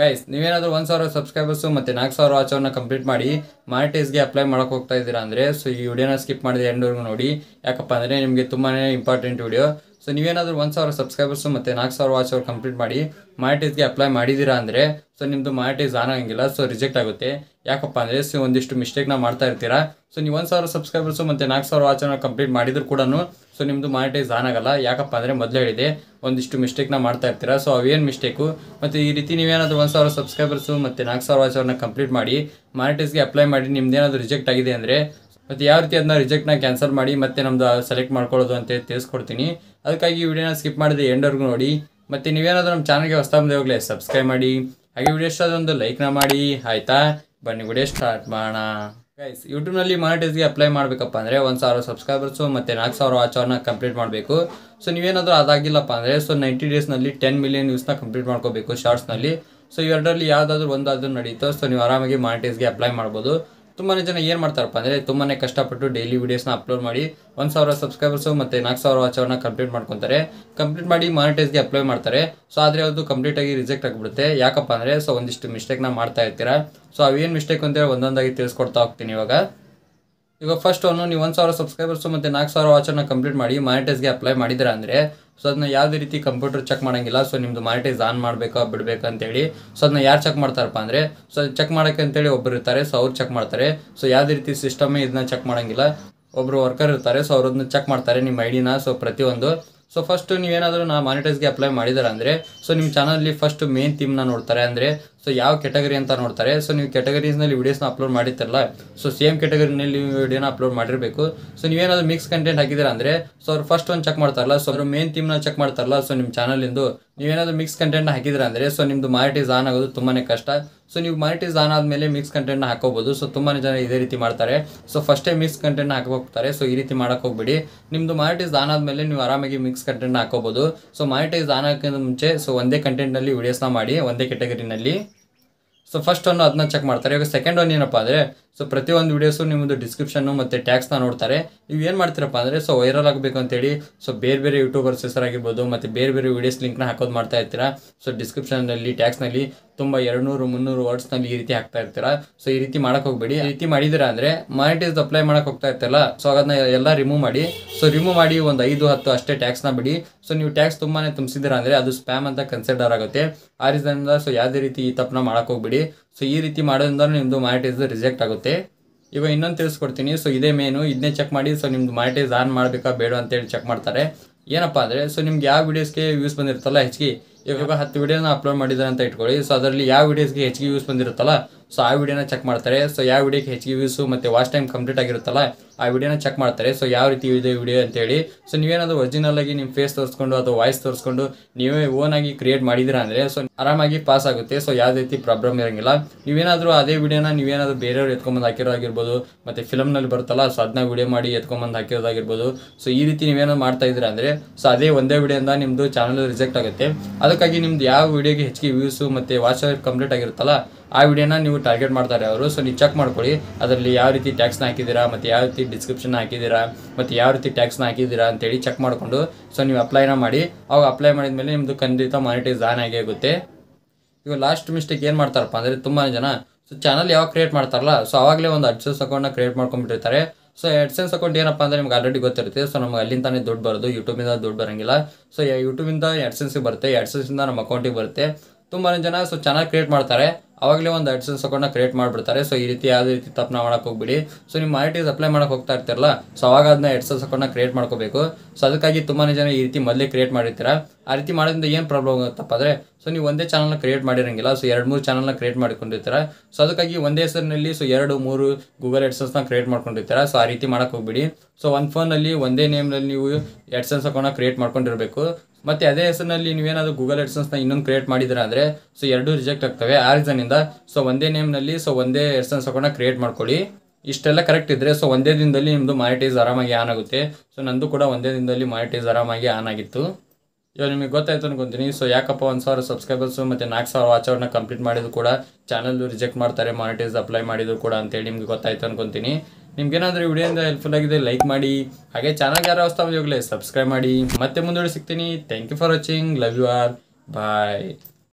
guys ನೀವೇನಾದರೂ ಒಂದು ಸಾವಿರ ಸಬ್ಸ್ಕ್ರೈಬರ್ಸು ಮತ್ತು ನಾಲ್ಕು ಸಾವಿರ ವಾಚವ್ರನ್ನ ಕಂಪ್ಲೀಟ್ ಮಾಡಿ ಗೆ ಅಪ್ಲೈ ಮಾಡೋಕೆ ಹೋಗ್ತಾ ಇದ್ದೀರಾ ಅಂದರೆ ಸೊ ಈ ವಿಡಿಯೋನ ಸ್ಕಿಪ್ ಮಾಡಿದೆ ಎಂಡವರೆಗೂ ನೋಡಿ ಯಾಕಪ್ಪ ಅಂದರೆ ನಿಮಗೆ ತುಂಬಾ ಇಂಪಾರ್ಟೆಂಟ್ ವಿಡಿಯೋ ಸೊ ನೀವೇನಾದರೂ ಒಂದು ಸಾವಿರ ಸಬ್ಸ್ಕ್ರೈಬರ್ಸು ಮತ್ತು ನಾಲ್ಕು ಸಾವಿರ ವಾಚ್ ಅವ್ರು ಕಂಪ್ಲೀಟ್ ಮಾಡಿ ಮಾರ್ಟೈಸ್ಗೆ ಅಪ್ಲೈ ಮಾಡಿದ್ದೀರಾ ಅಂದರೆ ಸೊ ನಿಮ್ಮದು ಮಾರ್ಟೈಸ್ ಆನ್ ಆಗಂಗಿಲ್ಲ ಸೊ ರಿಜೆಕ್ಟ್ ಆಗುತ್ತೆ ಯಾಕಪ್ಪ ಅಂದರೆ ಸೊ ಒಂದಿಷ್ಟು ಮಿಸ್ಟೇಕ್ನ ಮಾಡ್ತಾ ಇರ್ತೀರಾ ಸೊ ನೀವು ಒಂದು ಸಾವಿರ ಸಬ್ಸ್ಕ್ರೈಬರ್ಸು ಮತ್ತು ನಾಲ್ಕು ಸಾವಿರ ವಾಚನ್ನು ಕಂಪ್ಲೀಟ್ ಮಾಡಿದ್ರು ಕೂಡ ಸೊ ನಿಮ್ಮದು ಮಾರ್ಟೈಸ್ ಆನ್ ಆಗಲ್ಲ ಯಾಕಪ್ಪ ಅಂದರೆ ಮೊದಲೇ ಹೇಳಿದೆ ಒಂದಿಷ್ಟು ಮಿಸ್ಟೇಕ್ನ ಮಾಡ್ತಾ ಇರ್ತೀರಾ ಸೊ ಅವೇನು ಮಿಸ್ಟೇಕು ಮತ್ತು ಈ ರೀತಿ ನೀವೇನಾದರೂ ಒಂದು ಸಾವಿರ ಸಬ್ಸ್ಕ್ರೈಬರ್ಸು ಮತ್ತು ನಾಲ್ಕು ಸಾವಿರ ಅವ್ರನ್ನ ಕಂಪ್ಲೀಟ್ ಮಾಡಿ ಮಾರ್ಟೇಸ್ಗೆ ಅಪ್ಲೈ ಮಾಡಿ ನಿಮ್ದೇನಾದರೂ ರಿಜೆಕ್ಟ್ ಆಗಿದೆ ಅಂದರೆ ಮತ್ತು ಯಾವ ರೀತಿ ಅದನ್ನ ರಿಜೆಕ್ಟ್ನ ಕ್ಯಾನ್ಸಲ್ ಮಾಡಿ ಮತ್ತೆ ನಮ್ಮದು ಸೆಲೆಕ್ಟ್ ಮಾಡ್ಕೊಳ್ಳೋದು ಅಂತ ತಿಳಿಸ್ಕೊಡ್ತೀನಿ ಅದಕ್ಕಾಗಿ ಈ ವಿಡಿಯೋನ ಸ್ಕಿಪ್ ಮಾಡಿದೆ ಎಂಡರ್ಗೂ ನೋಡಿ ಮತ್ತು ನೀವೇನಾದರೂ ನಮ್ಮ ಚಾನಲ್ಗೆ ಹೊಸ ಬಂದೇವಾಗಲೇ ಸಬ್ಸ್ಕ್ರೈಬ್ ಮಾಡಿ ಹಾಗೆ ವಿಡಿಯೋ ಇಷ್ಟ ಅದೊಂದು ಲೈಕ್ನ ಮಾಡಿ ಆಯಿತಾ ಬನ್ನಿ ವಿಡಿಯೋ ಸ್ಟಾರ್ಟ್ ಮಾಡೋಣ ಗೈಸ್ ಯೂಟ್ಯೂಬ್ನಲ್ಲಿ ಮಾನಿಟೈಸ್ಗೆ ಅಪ್ಲೈ ಮಾಡಬೇಕಪ್ಪ ಅಂದರೆ ಒಂದು ಸಾವಿರ ಸಬ್ಸ್ಕ್ರೈಬರ್ಸು ಮತ್ತು ನಾಲ್ಕು ಸಾವಿರ ವಾಚ್ ಅವರ್ನ ಕಂಪ್ಲೀಟ್ ಮಾಡಬೇಕು ಸೊ ನೀವೇನಾದರೂ ಅದಾಗಿಲ್ಲಪ್ಪ ಅಂದರೆ ಸೊ ನೈಂಟಿ ಡೇಸ್ನಲ್ಲಿ ಟೆನ್ ಮಿಲಿಯನ್ ವ್ಯೂಸ್ನ ಕಂಪ್ಲೀಟ್ ಮಾಡ್ಕೋಬೇಕು ಶಾರ್ಟ್ಸ್ನಲ್ಲಿ ಸೊ ಇವೆರಡರಲ್ಲಿ ಯಾವುದಾದ್ರೂ ಒಂದು ಅದನ್ನು ನಡೀತೋ ಸೊ ನೀವು ಆರಾಮಾಗಿ ಮಾನಿಟೈಸ್ಗೆ ಅಪ್ಲೈ ಮಾಡ್ಬೋದು ತುಂಬಾ ಜನ ಏನು ಮಾಡ್ತಾರಪ್ಪ ಅಂದರೆ ತುಂಬಾ ಕಷ್ಟಪಟ್ಟು ಡೈಲಿ ವೀಡಿಯೋಸ್ನ ಅಪ್ಲೋಡ್ ಮಾಡಿ ಒಂದು ಸಾವಿರ ಸಬ್ಸ್ಕ್ರೈಬರ್ಸು ಮತ್ತು ನಾಲ್ಕು ಸಾವಿರ ವಾಚರ್ನ ಕಂಪ್ಲೀಟ್ ಮಾಡ್ಕೊತಾರೆ ಕಂಪ್ಲೀಟ್ ಮಾಡಿ ಮಾನಿಟೈಸ್ಗೆ ಅಪ್ಲೈ ಮಾಡ್ತಾರೆ ಸೊ ಆದರೆ ಅದು ಕಂಪ್ಲೀಟ್ ಆಗಿ ರಿಜೆಕ್ಟ್ ಆಗಿಬಿಡುತ್ತೆ ಯಾಕಪ್ಪ ಅಂದರೆ ಸೊ ಒಂದಿಷ್ಟು ಮಿಸ್ಟೇಕ್ನ ಮಾಡ್ತಾ ಇರ್ತೀರಾ ಸೊ ಅವೇನ್ ಮಿಸ್ಟೇಕ್ ಅಂತೇಳಿ ಒಂದೊಂದಾಗಿ ತಿಳಿಸ್ಕೊಡ್ತಾ ಹೋಗ್ತೀನಿ ಇವಾಗ ಇವಾಗ ಫಸ್ಟ್ ಅವನು ನೀವು ಒಂದು ಸಾವಿರ ಸಬ್ಸ್ಕ್ರೈಬರ್ಸು ಮತ್ತು ನಾಲ್ಕು ಸಾವಿರ ವಾಚರ್ನ ಕಂಪ್ಲೀಟ್ ಮಾಡಿ ಮಾನಿಟೈಸ್ಗೆ ಅಪ್ಲೈ ಮಾಡಿದ್ರ ಅಂದ್ರೆ ಸೊ ಅದನ್ನ ಯಾವುದೇ ರೀತಿ ಕಂಪ್ಯೂಟರ್ ಚೆಕ್ ಮಾಡೋಂಗಿಲ್ಲ ಸೊ ನಿಮ್ದು ಮಾನಿಟೈಸ್ ಆನ್ ಮಾಡಬೇಕಾ ಅಂತ ಅಂತೇಳಿ ಸೊ ಅದನ್ನ ಯಾರು ಚೆಕ್ ಮಾಡ್ತಾರಪ್ಪ ಅಂದರೆ ಸೊ ಚೆಕ್ ಮಾಡೋಕೆ ಅಂತೇಳಿ ಒಬ್ಬರು ಇರ್ತಾರೆ ಸೊ ಅವ್ರು ಚೆಕ್ ಮಾಡ್ತಾರೆ ಸೊ ಯಾವುದೇ ರೀತಿ ಸಿಸ್ಟಮೇ ಇದನ್ನ ಚೆಕ್ ಮಾಡೋಂಗಿಲ್ಲ ಒಬ್ಬರು ವರ್ಕರ್ ಇರ್ತಾರೆ ಸೊ ಅದನ್ನ ಚೆಕ್ ಮಾಡ್ತಾರೆ ನಿಮ್ಮ ಐಡಿನ ಸೊ ಪ್ರತಿಯೊಂದು ಸೊ ಫಸ್ಟು ನೀವೇನಾದರೂ ನಾ ಮಾನಿಟೈಸ್ಗೆ ಅಪ್ಲೈ ಮಾಡಿದಾರೆ ಅಂದರೆ ಸೊ ನಿಮ್ಮ ಚಾನಲಲ್ಲಿ ಫಸ್ಟ್ ಮೇನ್ ಥೀಮ್ನ ನೋಡ್ತಾರೆ ಅಂದರೆ ಸೊ ಯಾವ ಕೆಟಗರಿ ಅಂತ ನೋಡ್ತಾರೆ ಸೊ ನೀವು ಕೆಟಗರೀಸ್ನಲ್ಲಿ ವೀಡಿಯೋಸ್ನ ಅಪ್ಲೋಡ್ ಮಾಡಿರ್ತಾರಲ್ಲ ಸೊ ಸೇಮ್ ಕೆಟಗರಿನಲ್ಲಿ ನೀವು ವೀಡಿಯೋನ ಅಪ್ಲೋಡ್ ಮಾಡಿರಬೇಕು ಸೊ ನೀವೇನಾದ್ರು ಮಿಕ್ಸ್ ಕಂಟೆಂಟ್ ಹಾಕಿದ್ರೆ ಅಂದರೆ ಸೊ ಅವ್ರು ಫಸ್ಟ್ ಒಂದು ಚೆಕ್ ಮಾಡ್ತಾರಲ್ಲ ಸೊ ಅವ್ರ ಮೇನ್ ಥೀಮ್ನ ಚೆಕ್ ಮಾಡ್ತಾರಲ್ಲ ಸೊ ನಿಮ್ಮ ಚಾನಲಿಂದು ನೀವೇನಾದ್ರು ಮಿಕ್ಸ್ ಕಂಟೆಂಟ್ನ ಹಾಕಿದ್ರೆ ಅಂದರೆ ಸೊ ನಿಮ್ಮದು ಮಾರಿಟೀಸ್ ಆನ್ ಆಗೋದು ತುಂಬಾ ಕಷ್ಟ ಸೊ ನೀವು ಮಾರಿಟೀಸ್ ಆನ್ ಆದಮೇಲೆ ಮಿಕ್ಸ್ ಕಂಟೆಂಟ್ನ ಹಾಕೋಬೋದು ಸೊ ತುಂಬಾ ಜನ ಇದೇ ರೀತಿ ಮಾಡ್ತಾರೆ ಸೊ ಫಸ್ಟೇ ಮಿಕ್ಸ್ ಕಂಟೆಂಟ್ನ ಹೋಗ್ತಾರೆ ಸೊ ಈ ರೀತಿ ಮಾಡೋಕೆ ಹೋಗ್ಬಿಡಿ ನಿಮ್ಮದು ಮಾರ್ಟೀಸ್ ಆನ್ ಆದಮೇಲೆ ನೀವು ಆರಾಮಾಗಿ ಮಿಕ್ಸ್ ಕಂಟೆಂಟ್ನ ಹಾಕೋಬೋದು ಸೊ ಮಾರಿಟೈಸ್ ಆನ್ ಹಾಕಿದ ಮುಂಚೆ ಸೊ ಒಂದೇ ಕಂಟೆಂಟ್ನಲ್ಲಿ ವೀಡಿಯೋಸ್ನ ಮಾಡಿ ಒಂದೇ ಕೆಟಗರಿನಲ್ಲಿ ಸೊ ಫಸ್ಟ್ ಒನ್ ಅದನ್ನ ಚೆಕ್ ಮಾಡ್ತಾರೆ ಇವಾಗ ಸೆಕೆಂಡ್ ಒನ್ ಏನಪ್ಪ ಅಂದರೆ ಸೊ ಪ್ರತಿಯೊಂದು ವೀಡಿಯೋಸು ನಿಮ್ಮದು ಡಿಸ್ಕ್ರಿಪ್ಷನ್ನು ಮತ್ತು ಟ್ಯಾಕ್ಸ್ನ ನೋಡ್ತಾರೆ ನೀವು ಏನು ಮಾಡ್ತೀರಪ್ಪ ಅಂದರೆ ಸೊ ವೈರಲ್ ಆಗಬೇಕು ಅಂತೇಳಿ ಸೊ ಬೇರೆ ಬೇರೆ ಯೂಟ್ಯೂಬರ್ಸ್ ಹೆಸರಾಗಿರ್ಬೋದು ಮತ್ತು ಬೇರೆ ಬೇರೆ ವೀಡಿಯೋಸ್ ಲಿಂಕ್ನ ಹಾಕೋದು ಮಾಡ್ತಾ ಇರ್ತೀರ ಸೊ ಡಿಸ್ಕ್ರಿಪ್ಷನ್ನಲ್ಲಿ ಟ್ಯಾಕ್ಸ್ನಲ್ಲಿ ತುಂಬ ನೂರು ಮುನ್ನೂರು ವರ್ಡ್ಸ್ನಲ್ಲಿ ಈ ರೀತಿ ಹಾಕ್ತಾ ಇರ್ತೀರ ಸೊ ಈ ರೀತಿ ಮಾಡೋಕೆ ಹೋಗಬೇಡಿ ಈ ರೀತಿ ಮಾಡಿದಿರ ಅಂದರೆ ಮಾನಿಟೈಸ್ ಅಪ್ಲೈ ಮಾಡೋಕೆ ಹೋಗ್ತಾ ಇರ್ತಲ್ಲ ಸೊ ಅದನ್ನ ಎಲ್ಲ ರಿಮೂವ್ ಮಾಡಿ ಸೊ ರಿಮೂವ್ ಮಾಡಿ ಒಂದು ಐದು ಹತ್ತು ಅಷ್ಟೇ ಟ್ಯಾಕ್ಸ್ನ ಬಿಡಿ ಸೊ ನೀವು ಟ್ಯಾಕ್ಸ್ ತುಂಬಾ ತುಂಬಿಸಿದಿರ ಅಂದರೆ ಅದು ಸ್ಪ್ಯಾಮ್ ಅಂತ ಕನ್ಸಿಡರ್ ಆಗುತ್ತೆ ಆ ರೀಸನ್ನಿಂದ ಸೊ ಯಾವುದೇ ರೀತಿ ಈ ತಪ್ಪನ್ನ ಮಾಡೋಕೆ ಹೋಗ್ಬೇಡಿ ಸೊ ಈ ರೀತಿ ಮಾಡೋದ್ರಿಂದ ನಿಮ್ಮದು ಮಾನಿಟೈಸ್ ರಿಜೆಕ್ಟ್ ಆಗುತ್ತೆ ಇವಾಗ ಇನ್ನೊಂದು ತಿಳಿಸ್ಕೊಡ್ತೀನಿ ಸೊ ಇದೇ ಮೇನು ಇದನ್ನೇ ಚೆಕ್ ಮಾಡಿ ಸೊ ನಿಮ್ಮದು ಮಾನಿಟೈಸ್ ಆನ್ ಮಾಡಬೇಕಾ ಬೇಡ ಅಂತೇಳಿ ಚೆಕ್ ಮಾಡ್ತಾರೆ ಏನಪ್ಪ ಅಂದರೆ ಸೊ ನಿಮ್ಗೆ ಯಾವ ವೀಡಿಯೋಸ್ಗೆ ವ್ಯೂಸ್ ಬಂದಿರುತ್ತಲ್ಲ ಹೆಚ್ಚಿಗೆ ಇವಾಗ ಹತ್ತು ವೀಡಿಯೋನ ಅಪ್ಲೋಡ್ ಮಾಡಿದ್ದಾರೆ ಅಂತ ಇಟ್ಕೊಳ್ಳಿ ಸೊ ಅದರಲ್ಲಿ ಯಾವ ವೀಡಿಯೋಸ್ಗೆ ಹೆಚ್ಚಿಗೆ ವ್ಯೂಸ್ ಬಂದಿರುತ್ತಲ್ಲ ಸೊ ಆ ವೀಡಿಯೋನ ಚೆಕ್ ಮಾಡ್ತಾರೆ ಸೊ ಯಾವ ವೀಡಿಯೋಗೆ ಹೆಚ್ಚಿಗೆ ವ್ಯೂಸು ಮತ್ತು ವಾಚ್ ಟೈಮ್ ಕಂಪ್ಲೀಟ್ ಆಗಿರುತ್ತಲ್ಲ ಆ ವಿಡಿಯೋನ ಚೆಕ್ ಮಾಡ್ತಾರೆ ಸೊ ಯಾವ ರೀತಿ ಇದೆ ವಿಡಿಯೋ ಅಂತೇಳಿ ಸೊ ನೀವೇನಾದರೂ ಒರಿಜಿನಲ್ ಆಗಿ ನಿಮ್ಮ ಫೇಸ್ ತೋರಿಸ್ಕೊಂಡು ಅಥವಾ ವಾಯ್ಸ್ ತೋರಿಸ್ಕೊಂಡು ನೀವೇ ಓನ್ ಆಗಿ ಕ್ರಿಯೇಟ್ ಮಾಡಿದಿರಾ ಅಂದರೆ ಸೊ ಆರಾಮಾಗಿ ಪಾಸ್ ಆಗುತ್ತೆ ಸೊ ಯಾವ ರೀತಿ ಪ್ರಾಬ್ಲಮ್ ಇರಂಗಿಲ್ಲ ನೀವೇನಾದರೂ ಅದೇ ವಿಡಿಯೋನ ನೀವೇನಾದರೂ ಬೇರೆಯವ್ರು ಎತ್ಕೊಂಬಂದು ಹಾಕಿರೋದಾಗಿರ್ಬೋದು ಮತ್ತು ಫಿಲಮ್ನಲ್ಲಿ ಬರುತ್ತಲ್ಲ ಸೊ ಅದನ್ನ ವಿಡಿಯೋ ಮಾಡಿ ಎತ್ಕೊಂಬಂದು ಹಾಕಿರೋದಾಗಿರ್ಬೋದು ಸೊ ಈ ರೀತಿ ನೀವೇನೋ ಮಾಡ್ತಾ ಇದ್ದೀರಾ ಅಂದರೆ ಸೊ ಅದೇ ಒಂದೇ ವಿಡಿಯೋಂದ ನಿಮ್ಮದು ಚಾನಲ್ ರಿಜೆಕ್ಟ್ ಆಗುತ್ತೆ ಅದಕ್ಕಾಗಿ ನಿಮ್ದು ಯಾವ ವಿಡಿಯೋಗೆ ಹೆಚ್ಚಿಗೆ ವ್ಯೂಸು ಮತ್ತು ವಾಚ್ ಕಂಪ್ಲೀಟ್ ಆಗಿರುತ್ತಲ್ಲ ಆ ವಿಡಿಯೋನ ನೀವು ಟಾರ್ಗೆಟ್ ಮಾಡ್ತಾರೆ ಅವರು ಸೊ ನೀವು ಚೆಕ್ ಮಾಡ್ಕೊಳ್ಳಿ ಅದರಲ್ಲಿ ಯಾವ ರೀತಿ ಟ್ಯಾಕ್ಸ್ನ ಹಾಕಿದ್ದೀರಾ ಮತ್ತು ಯಾವ ರೀತಿ ರೀತಿ ಡಿಸ್ಕ್ರಿಪ್ಷನ್ ಹಾಕಿದ್ದೀರಾ ಮತ್ತು ಯಾವ ರೀತಿ ಟ್ಯಾಕ್ಸ್ನ ಹಾಕಿದ್ದೀರಾ ಅಂತೇಳಿ ಚೆಕ್ ಮಾಡಿಕೊಂಡು ಸೊ ನೀವು ಅಪ್ಲೈನ ಮಾಡಿ ಅವಾಗ ಅಪ್ಲೈ ಮಾಡಿದ ಮೇಲೆ ನಿಮ್ಮದು ಖಂಡಿತ ಮಾನಿಟೈಸ್ ಆನ್ ಆಗಿ ಆಗುತ್ತೆ ಇವಾಗ ಲಾಸ್ಟ್ ಮಿಸ್ಟೇಕ್ ಏನು ಮಾಡ್ತಾರಪ್ಪ ಅಂದರೆ ತುಂಬಾ ಜನ ಸೊ ಚಾನಲ್ ಯಾವಾಗ ಕ್ರಿಯೇಟ್ ಮಾಡ್ತಾರಲ್ಲ ಸೊ ಆವಾಗಲೇ ಒಂದು ಅಡ್ಸೆನ್ಸ್ ಅಕೌಂಟ್ನ ಕ್ರಿಯೇಟ್ ಮಾಡ್ಕೊಂಡ್ಬಿಟ್ಟಿರ್ತಾರೆ ಸೊ ಎಡ್ಸೆನ್ಸ್ ಅಕೌಂಟ್ ಏನಪ್ಪ ಅಂದರೆ ನಿಮ್ಗೆ ಆಲ್ರೆಡಿ ಗೊತ್ತಿರುತ್ತೆ ಸೊ ನಮ್ಗೆ ಅಲ್ಲಿಂದಾನೇ ದುಡ್ಡು ಬರೋದು ಯೂಟ್ಯೂಬಿಂದ ದುಡ್ಡು ಬರೋಂಗಿಲ್ಲ ಸೊ ಯೂಟ್ಯೂಬಿಂದ ಎಡ್ಸೆನ್ಸಿಗೆ ಬರುತ್ತೆ ಎಡ್ಸೆನ್ಸಿಂದ ನಮ್ಮ ಅಕೌಂಟಿಗೆ ಬರುತ್ತೆ ತುಂಬಾ ಜನ ಸೊ ಚೆನ್ನಾಗಿ ಕ್ರಿಯೇಟ್ ಮಾಡ್ತಾರೆ ಅವಾಗಲೇ ಒಂದು ಸೆನ್ಸ್ ಅಕೌಂಟ್ನ ಕ್ರಿಯೇಟ್ ಮಾಡಿಬಿಡ್ತಾರೆ ಸೊ ಈ ರೀತಿ ಯಾವುದೇ ರೀತಿ ತಪ್ಪನ ಮಾಡೋಕೆ ಹೋಗ್ಬಿಡಿ ಸೊ ನಿಮ್ಮ ಟಿಸ್ ಅಪ್ಲೈ ಮಾಡೋಕೆ ಹೋಗ್ತಾ ಇರ್ತಿರಲ್ಲ ಸೊ ಅವಾಗ ಅದನ್ನ ಎಡ್ಸನ್ಸ್ ಅಕೌಂಟ್ನ ಕ್ರಿಯೇಟ್ ಮಾಡ್ಕೋಬೇಕು ಸೊ ಅದಕ್ಕಾಗಿ ತುಂಬಾ ಜನ ಈ ರೀತಿ ಮೊದಲೇ ಕ್ರಿಯೇಟ್ ಮಾಡಿರ್ತೀರ ಆ ರೀತಿ ಮಾಡೋದ್ರಿಂದ ಏನು ಪ್ರಾಬ್ಲಮ್ ಆಗುತ್ತಪ್ಪ ಅಂದರೆ ಸೊ ನೀವು ಒಂದೇ ಚಾನಲ್ನ ಕ್ರಿಯೇಟ್ ಮಾಡಿರೋಂಗಿಲ್ಲ ಸೊ ಎರಡು ಮೂರು ಚಾನಲ್ನ ಕ್ರಿಯೇಟ್ ಮಾಡ್ಕೊಂಡಿರ್ತೀರ ಸೊ ಅದಕ್ಕಾಗಿ ಒಂದೇ ಹೆಸರಿನಲ್ಲಿ ಸೊ ಎರಡು ಮೂರು ಗೂಗಲ್ ಎಡ್ಸನ್ಸ್ನ ಕ್ರಿಯೇಟ್ ಮಾಡ್ಕೊಂಡಿರ್ತೀರ ಸೊ ಆ ರೀತಿ ಮಾಡೋಕೆ ಹೋಗ್ಬಿಡಿ ಸೊ ಒಂದು ಫೋನಲ್ಲಿ ಒಂದೇ ನೇಮ್ನಲ್ಲಿ ನೀವು ಎಡ್ಸನ್ಸ್ ಅಕೌಂಟ್ನ ಕ್ರಿಯೇಟ್ ಮಾಡ್ಕೊಂಡಿರಬೇಕು ಮತ್ತು ಅದೇ ಹೆಸರಿನಲ್ಲಿ ನೀವೇನಾದರೂ ಗೂಗಲ್ ಎಡ್ಸನ್ಸ್ನ ಇನ್ನೊಂದು ಕ್ರಿಯೇಟ್ ಮಾಡಿದ್ರ ಅಂದರೆ ಸೊ ಎರಡೂ ರಿಜೆಕ್ಟ್ ಆಗ್ತವೆ ಆ ರೀಸನಿಂದ ಸೊ ಒಂದೇ ನೇಮ್ನಲ್ಲಿ ಸೊ ಒಂದೇ ಎಡ್ಸನ್ಸ್ ಅಕೌಂಟ್ನ ಕ್ರಿಯೇಟ್ ಮಾಡ್ಕೊಳ್ಳಿ ಇಷ್ಟೆಲ್ಲ ಕರೆಕ್ಟ್ ಇದ್ದರೆ ಸೊ ಒಂದೇ ದಿನದಲ್ಲಿ ನಿಮ್ಮದು ಮಾರಿಟೈಸ್ ಆರಾಮಾಗಿ ಆನ್ ಆಗುತ್ತೆ ಸೊ ನಂದು ಕೂಡ ಒಂದೇ ದಿನದಲ್ಲಿ ಮಾನಿಟೈಸ್ ಆರಾಮಾಗಿ ಆನ್ ಆಗಿತ್ತು ಇವಾಗ ನಿಮಗೆ ಗೊತ್ತಾಯ್ತು ಅನ್ಕೊಂತೀನಿ ಸೊ ಯಾಕಪ್ಪ ಒಂದು ಸಾವಿರ ಸಬ್ಸ್ಕ್ರೈಬರ್ಸು ಮತ್ತು ನಾಲ್ಕು ಸಾವಿರ ವಾಚವ್ರನ್ನ ಕಂಪ್ಲೀಟ್ ಮಾಡಿದ್ರು ಕೂಡ ಚಾನಲ್ ರಿಜೆಕ್ಟ್ ಮಾಡ್ತಾರೆ ಮಾರಿಟೈಸ್ ಅಪ್ಲೈ ಮಾಡಿದ್ರು ಕೂಡ ಅಂತೇಳಿ ನಿಮ್ಗೆ ಗೊತ್ತಾಯ್ತು ಅನ್ಕೊಂತೀನಿ ನಿಮ್ಗೇನಾದರೂ ವಿಡಿಯೋಯಿಂದ ಹೆಲ್ಪ್ಫುಲ್ ಆಗಿದೆ ಲೈಕ್ ಮಾಡಿ ಹಾಗೆ ಯಾರು ಯಾರೋ ಹೊಸ್ತಾವಾಗಲೇ ಸಬ್ಸ್ಕ್ರೈಬ್ ಮಾಡಿ ಮತ್ತೆ ಮುಂದೂಡಿ ಸಿಗ್ತೀನಿ thank you for watching love you all bye